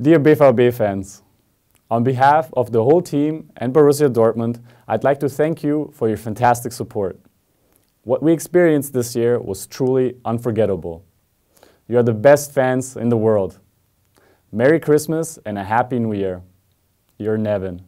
Dear BVB fans, on behalf of the whole team and Borussia Dortmund, I'd like to thank you for your fantastic support. What we experienced this year was truly unforgettable. You are the best fans in the world. Merry Christmas and a Happy New Year. Your Nevin.